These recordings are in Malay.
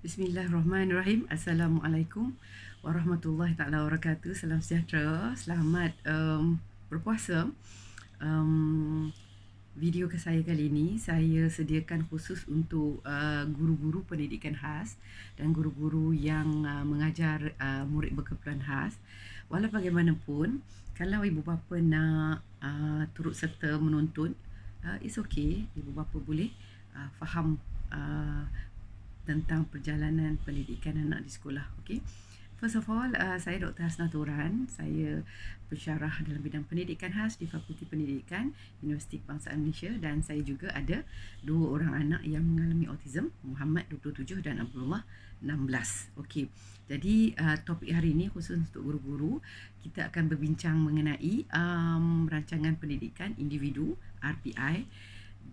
Bismillahirrahmanirrahim. Assalamualaikum warahmatullahi taala wabarakatuh. Salam sejahtera. Selamat um, berpuasa. Um, video ke saya kali ini saya sediakan khusus untuk uh, guru-guru pendidikan khas dan guru-guru yang uh, mengajar uh, murid berkeperluan khas. Walau bagaimanapun, kalau ibu bapa nak uh, turut serta menonton, uh, it's okay. Ibu bapa boleh uh, faham uh, tentang perjalanan pendidikan anak di sekolah. Okay. First of all, uh, saya Dr. Hasna Turan. Saya pensyarah dalam bidang pendidikan khas di Fakulti Pendidikan Universiti Kebangsaan Malaysia dan saya juga ada dua orang anak yang mengalami autism, Muhammad 27 dan Abdullah 16. Okey. Jadi uh, topik hari ini khusus untuk guru-guru, kita akan berbincang mengenai um, rancangan pendidikan individu RPI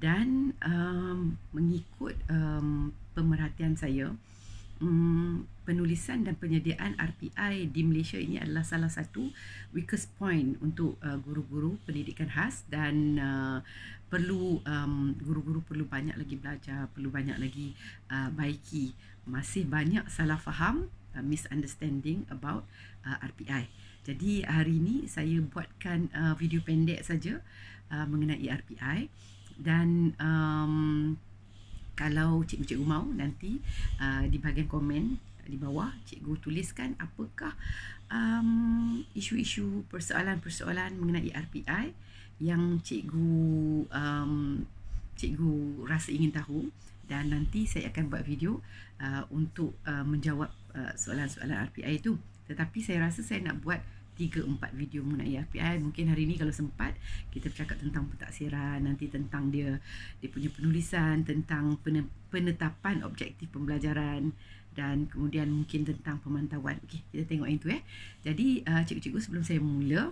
dan um, mengikut um, pemerhatian saya um, penulisan dan penyediaan RPI di Malaysia ini adalah salah satu weakest point untuk uh, guru-guru pendidikan khas dan uh, perlu um, guru-guru perlu banyak lagi belajar perlu banyak lagi uh, baiki masih banyak salah faham uh, misunderstanding about uh, RPI jadi hari ini saya buatkan uh, video pendek saja uh, mengenai RPI dan um, kalau cikgu-cikgu mau nanti uh, di bahagian komen di bawah cikgu tuliskan apakah um, isu-isu persoalan-persoalan mengenai RPI yang cikgu um, cikgu rasa ingin tahu dan nanti saya akan buat video uh, untuk uh, menjawab uh, soalan-soalan RPI itu tetapi saya rasa saya nak buat uh, 3 empat video mengenai RPI Mungkin hari ni kalau sempat Kita bercakap tentang pentaksiran Nanti tentang dia Dia punya penulisan Tentang penetapan objektif pembelajaran Dan kemudian mungkin tentang pemantauan Okey, kita tengok yang tu eh Jadi uh, cikgu-cikgu sebelum saya mula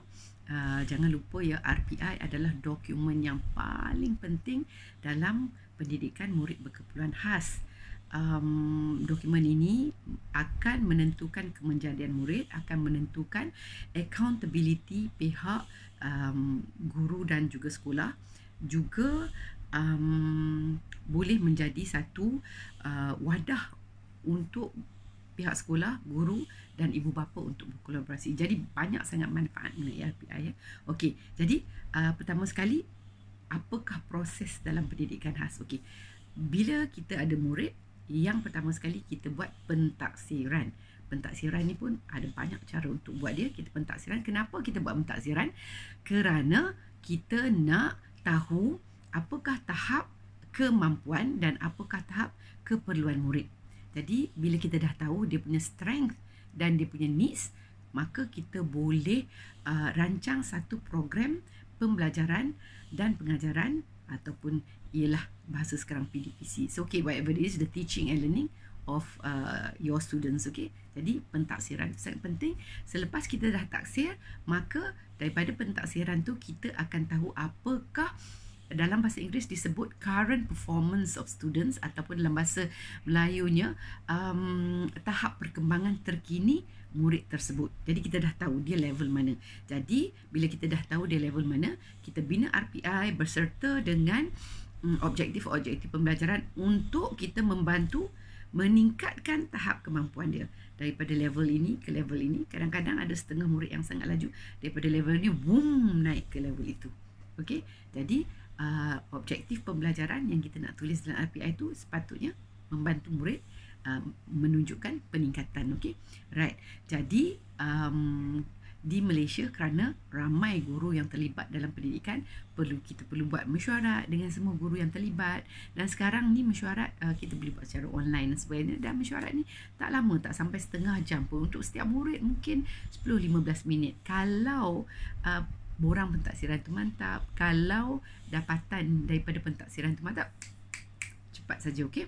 uh, Jangan lupa ya RPI adalah dokumen yang paling penting Dalam pendidikan murid berkeperluan khas um, dokumen ini akan menentukan kemenjadian murid, akan menentukan accountability pihak um, guru dan juga sekolah juga um, boleh menjadi satu uh, wadah untuk pihak sekolah, guru dan ibu bapa untuk berkolaborasi. Jadi banyak sangat manfaat ya PI ya. Okey, jadi uh, pertama sekali apakah proses dalam pendidikan khas? Okey. Bila kita ada murid, yang pertama sekali kita buat pentaksiran. Pentaksiran ni pun ada banyak cara untuk buat dia. Kita pentaksiran. Kenapa kita buat pentaksiran? Kerana kita nak tahu apakah tahap kemampuan dan apakah tahap keperluan murid. Jadi bila kita dah tahu dia punya strength dan dia punya needs, maka kita boleh uh, rancang satu program pembelajaran dan pengajaran ataupun ialah bahasa sekarang PDPC. So okay, whatever it is, the teaching and learning of uh, your students, okay? Jadi pentaksiran itu sangat penting. Selepas kita dah taksir, maka daripada pentaksiran tu kita akan tahu apakah uh, dalam bahasa Inggeris disebut current performance of students ataupun dalam bahasa Melayunya um, tahap perkembangan terkini murid tersebut. Jadi kita dah tahu dia level mana. Jadi bila kita dah tahu dia level mana, kita bina RPI berserta dengan um, objektif-objektif pembelajaran untuk kita membantu meningkatkan tahap kemampuan dia daripada level ini ke level ini. Kadang-kadang ada setengah murid yang sangat laju daripada level ini boom naik ke level itu. Okey? Jadi uh, objektif pembelajaran yang kita nak tulis dalam RPI itu sepatutnya membantu murid uh, menunjukkan peningkatan okey right jadi um, di Malaysia kerana ramai guru yang terlibat dalam pendidikan perlu kita perlu buat mesyuarat dengan semua guru yang terlibat dan sekarang ni mesyuarat uh, kita boleh buat secara online dan sebagainya dan mesyuarat ni tak lama tak sampai setengah jam pun untuk setiap murid mungkin 10 15 minit kalau uh, borang pentaksiran tu mantap. Kalau dapatan daripada pentaksiran tu mantap, cepat saja, okey?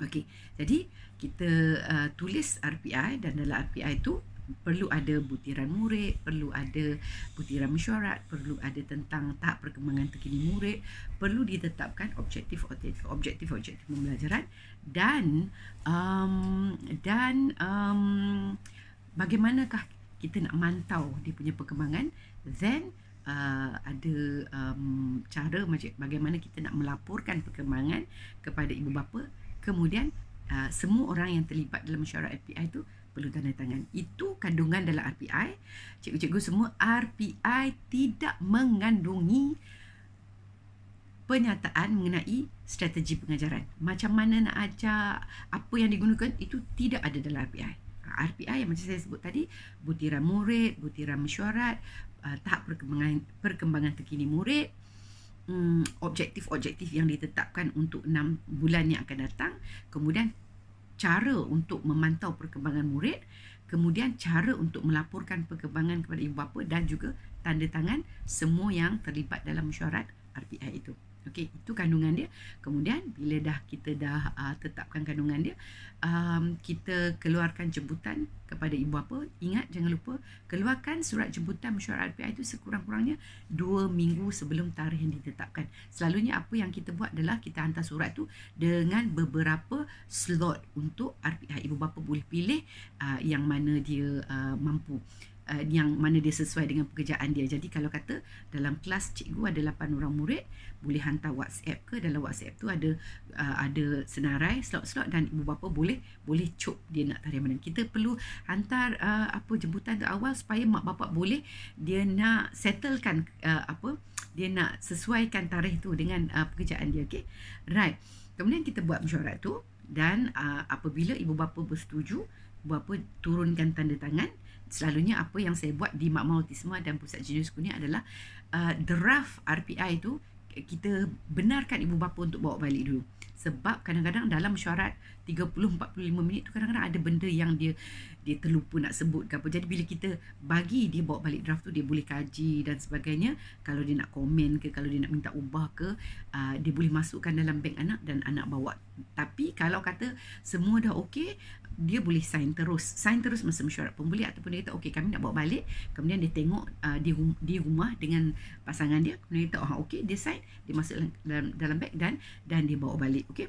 Okey, jadi kita uh, tulis RPI dan dalam RPI tu perlu ada butiran murid, perlu ada butiran mesyuarat, perlu ada tentang tahap perkembangan terkini murid, perlu ditetapkan objektif objektif objektif pembelajaran dan um, dan um, bagaimanakah kita nak mantau dia punya perkembangan then Uh, ada um, cara macam bagaimana kita nak melaporkan perkembangan kepada ibu bapa kemudian uh, semua orang yang terlibat dalam mesyuarat RPI itu perlu tanda tangan itu kandungan dalam RPI cikgu-cikgu semua RPI tidak mengandungi pernyataan mengenai strategi pengajaran macam mana nak ajar apa yang digunakan itu tidak ada dalam RPI RPI yang macam saya sebut tadi butiran murid, butiran mesyuarat, uh, tahap perkembangan perkembangan terkini murid, um, objektif-objektif yang ditetapkan untuk 6 bulan yang akan datang, kemudian cara untuk memantau perkembangan murid, kemudian cara untuk melaporkan perkembangan kepada ibu bapa dan juga tanda tangan semua yang terlibat dalam mesyuarat RPI itu. Okey, itu kandungan dia. Kemudian bila dah kita dah uh, tetapkan kandungan dia, um, kita keluarkan jemputan kepada ibu bapa. Ingat jangan lupa keluarkan surat jemputan mesyuarat RPI itu sekurang-kurangnya dua minggu sebelum tarikh yang ditetapkan. Selalunya apa yang kita buat adalah kita hantar surat tu dengan beberapa slot untuk RPI ibu bapa boleh pilih uh, yang mana dia uh, mampu uh, yang mana dia sesuai dengan pekerjaan dia. Jadi kalau kata dalam kelas cikgu ada 8 orang murid, boleh hantar WhatsApp ke dalam WhatsApp tu ada uh, ada senarai slot-slot dan ibu bapa boleh boleh cop dia nak tarian mana. Kita perlu hantar uh, apa jemputan tu awal supaya mak bapa boleh dia nak settlekan uh, apa dia nak sesuaikan tarikh tu dengan uh, pekerjaan dia okey. Right. Kemudian kita buat mesyuarat tu dan uh, apabila ibu bapa bersetuju ibu bapa turunkan tanda tangan selalunya apa yang saya buat di Makmal Autisma dan Pusat Genius Kuning adalah uh, draft RPI itu kita benarkan ibu bapa untuk bawa balik dulu sebab kadang-kadang dalam syarat 30-45 minit tu kadang-kadang ada benda yang dia dia terlupa nak sebut ke apa. Jadi bila kita bagi dia bawa balik draft tu dia boleh kaji dan sebagainya. Kalau dia nak komen ke, kalau dia nak minta ubah ke, uh, dia boleh masukkan dalam bank anak dan anak bawa. Tapi kalau kata semua dah okey, dia boleh sign terus. Sign terus masa mesyuarat pembeli ataupun dia kata okey kami nak bawa balik. Kemudian dia tengok uh, di, rum- di rumah dengan pasangan dia. Kemudian dia kata oh, okey dia sign, dia masuk dalam, dalam bag dan dan dia bawa balik. Okey.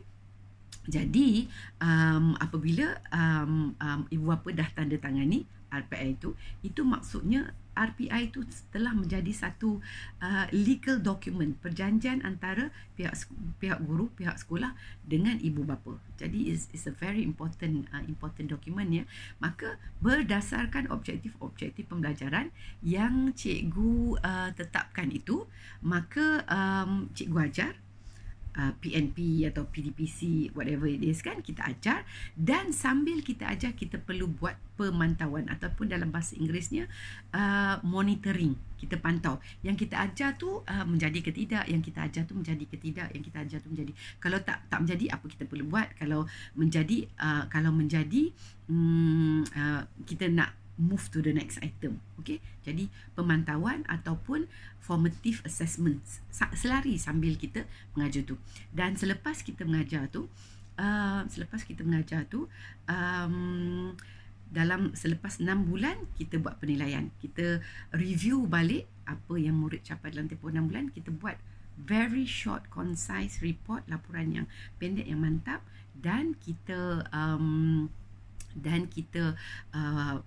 Jadi um, apabila um, um, ibu bapa dah tanda tangan ni RPI itu, itu maksudnya RPI itu telah menjadi satu uh, legal document perjanjian antara pihak pihak guru pihak sekolah dengan ibu bapa. Jadi is is a very important uh, important document ya. Maka berdasarkan objektif-objektif pembelajaran yang cikgu uh, tetapkan itu, maka um, cikgu ajar PNP uh, atau PDPC whatever it is kan kita ajar dan sambil kita ajar kita perlu buat pemantauan ataupun dalam bahasa Inggerisnya uh, monitoring kita pantau yang kita ajar tu uh, menjadi ke tidak yang kita ajar tu menjadi ke tidak yang kita ajar tu menjadi kalau tak tak menjadi apa kita perlu buat kalau menjadi uh, kalau menjadi um, uh, kita nak move to the next item. Okay, jadi pemantauan ataupun formative assessment selari sambil kita mengajar tu. Dan selepas kita mengajar tu, uh, selepas kita mengajar tu, um, dalam selepas 6 bulan kita buat penilaian. Kita review balik apa yang murid capai dalam tempoh 6 bulan. Kita buat very short concise report laporan yang pendek yang mantap dan kita um, dan kita uh,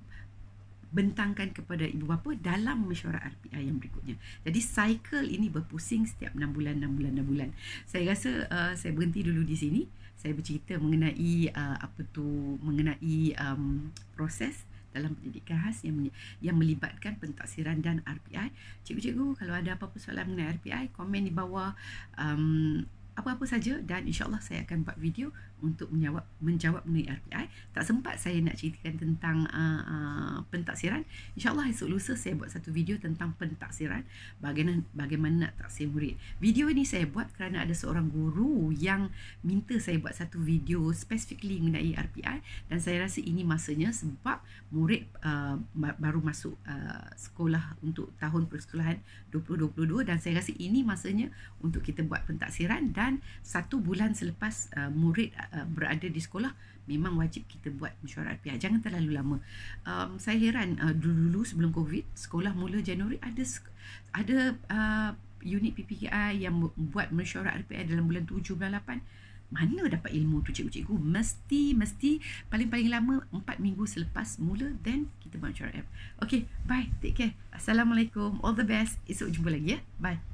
bentangkan kepada ibu bapa dalam mesyuarat RPI yang berikutnya. Jadi cycle ini berpusing setiap 6 bulan 6 bulan 6 bulan. Saya rasa uh, saya berhenti dulu di sini. Saya bercerita mengenai uh, apa tu mengenai um, proses dalam pendidikan khas yang yang melibatkan pentaksiran dan RPI. Cikgu-cikgu kalau ada apa-apa soalan mengenai RPI komen di bawah um, apa-apa saja dan insyaAllah saya akan buat video untuk menjawab menjawab mengenai RPI. Tak sempat saya nak ceritakan tentang uh, uh, pentaksiran. InsyaAllah esok lusa saya buat satu video tentang pentaksiran bagaimana, bagaimana nak taksir murid. Video ini saya buat kerana ada seorang guru yang minta saya buat satu video specifically mengenai RPI dan saya rasa ini masanya sebab murid uh, baru masuk uh, sekolah untuk tahun persekolahan 2022 dan saya rasa ini masanya untuk kita buat pentaksiran dan satu bulan selepas uh, murid uh, berada di sekolah memang wajib kita buat mesyuarat pihak jangan terlalu lama um, saya heran uh, dulu-dulu sebelum covid sekolah mula Januari ada ada uh, unit PPKI yang buat mesyuarat RPI dalam bulan 7 bulan 8 mana dapat ilmu tu cikgu-cikgu mesti mesti paling-paling lama 4 minggu selepas mula then kita buat app. okay bye take care assalamualaikum all the best esok jumpa lagi ya bye